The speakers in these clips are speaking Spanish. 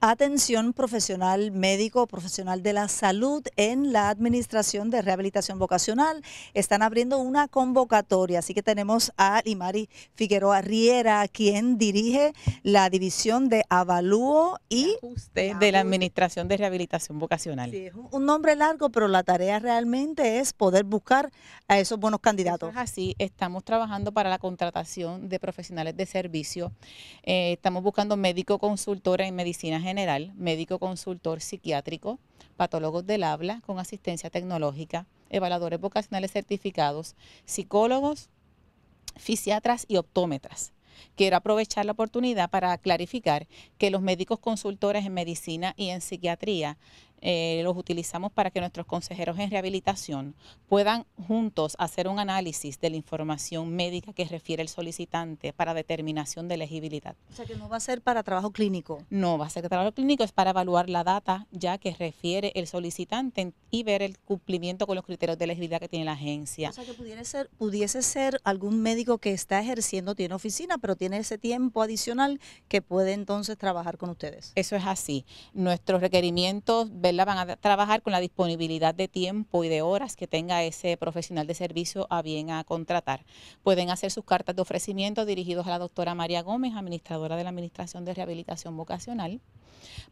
atención profesional médico, profesional de la salud en la Administración de Rehabilitación Vocacional. Están abriendo una convocatoria, así que tenemos a Imari Figueroa Riera, quien dirige la división de avalúo y... Ajuste de la Administración de Rehabilitación Vocacional. Sí, es un nombre largo, pero la tarea realmente es poder buscar a esos buenos candidatos. así, estamos trabajando para la contratación de profesionales de servicio, eh, estamos buscando médico consultora en medicina general, médico consultor psiquiátrico, patólogos del habla con asistencia tecnológica, evaluadores vocacionales certificados, psicólogos, fisiatras y optómetras. Quiero aprovechar la oportunidad para clarificar que los médicos consultores en medicina y en psiquiatría eh, los utilizamos para que nuestros consejeros en rehabilitación puedan juntos hacer un análisis de la información médica que refiere el solicitante para determinación de elegibilidad. O sea que no va a ser para trabajo clínico. No, va a ser que trabajo clínico, es para evaluar la data ya que refiere el solicitante y ver el cumplimiento con los criterios de elegibilidad que tiene la agencia. O sea que ser, pudiese ser algún médico que está ejerciendo, tiene oficina, pero tiene ese tiempo adicional que puede entonces trabajar con ustedes. Eso es así. Nuestros requerimientos van a trabajar con la disponibilidad de tiempo y de horas que tenga ese profesional de servicio a bien a contratar. Pueden hacer sus cartas de ofrecimiento dirigidos a la doctora María Gómez, administradora de la Administración de Rehabilitación Vocacional,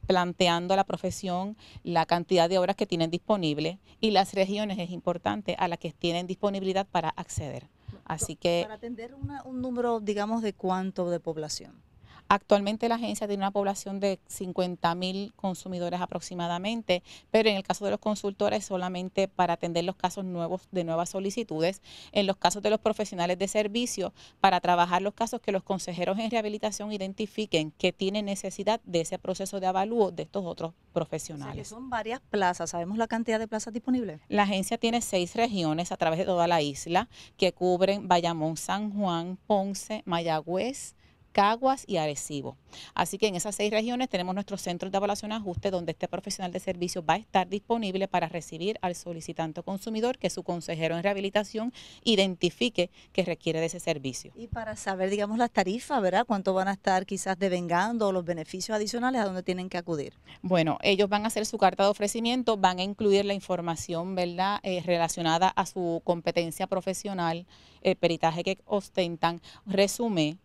planteando a la profesión la cantidad de horas que tienen disponible y las regiones, es importante, a las que tienen disponibilidad para acceder. Así que... Para atender un número, digamos, de cuánto de población. Actualmente la agencia tiene una población de 50 mil consumidores aproximadamente, pero en el caso de los consultores solamente para atender los casos nuevos de nuevas solicitudes, en los casos de los profesionales de servicio, para trabajar los casos que los consejeros en rehabilitación identifiquen que tienen necesidad de ese proceso de avalúo de estos otros profesionales. son varias plazas, ¿sabemos la cantidad de plazas disponibles? La agencia tiene seis regiones a través de toda la isla que cubren Bayamón, San Juan, Ponce, Mayagüez, Caguas y Arecibo. Así que en esas seis regiones tenemos nuestros centros de evaluación y ajuste donde este profesional de servicio va a estar disponible para recibir al solicitante o consumidor que su consejero en rehabilitación identifique que requiere de ese servicio. Y para saber, digamos, las tarifas, ¿verdad? ¿Cuánto van a estar quizás devengando los beneficios adicionales a dónde tienen que acudir? Bueno, ellos van a hacer su carta de ofrecimiento, van a incluir la información, ¿verdad?, eh, relacionada a su competencia profesional, el peritaje que ostentan, resumen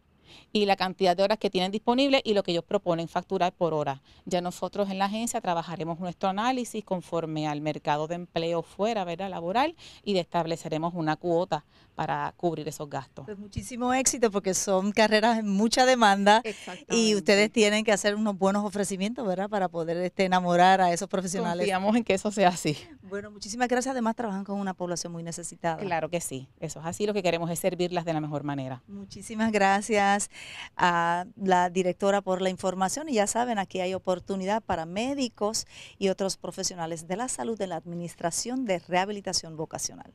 y la cantidad de horas que tienen disponibles y lo que ellos proponen facturar por hora. Ya nosotros en la agencia trabajaremos nuestro análisis conforme al mercado de empleo fuera, ¿verdad? Laboral y estableceremos una cuota para cubrir esos gastos. Pues muchísimo éxito porque son carreras en mucha demanda y ustedes tienen que hacer unos buenos ofrecimientos, ¿verdad? Para poder este, enamorar a esos profesionales. Confiamos en que eso sea así. Bueno, muchísimas gracias. Además, trabajan con una población muy necesitada. Claro que sí. Eso es así. Lo que queremos es servirlas de la mejor manera. Muchísimas gracias a la directora por la información. Y ya saben, aquí hay oportunidad para médicos y otros profesionales de la salud en la Administración de Rehabilitación Vocacional.